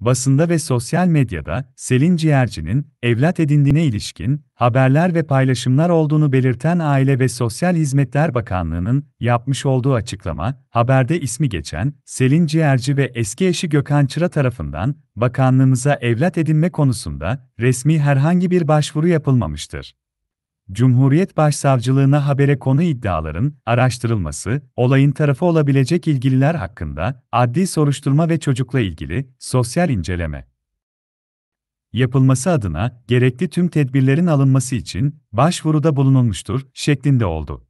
Basında ve sosyal medyada Selin Ciğerci'nin evlat edindiğine ilişkin haberler ve paylaşımlar olduğunu belirten Aile ve Sosyal Hizmetler Bakanlığı'nın yapmış olduğu açıklama, haberde ismi geçen Selin Ciğerci ve eski eşi Gökhan Çıra tarafından bakanlığımıza evlat edinme konusunda resmi herhangi bir başvuru yapılmamıştır. Cumhuriyet Başsavcılığına habere konu iddiaların araştırılması, olayın tarafı olabilecek ilgililer hakkında adli soruşturma ve çocukla ilgili sosyal inceleme yapılması adına gerekli tüm tedbirlerin alınması için başvuruda bulunulmuştur şeklinde oldu.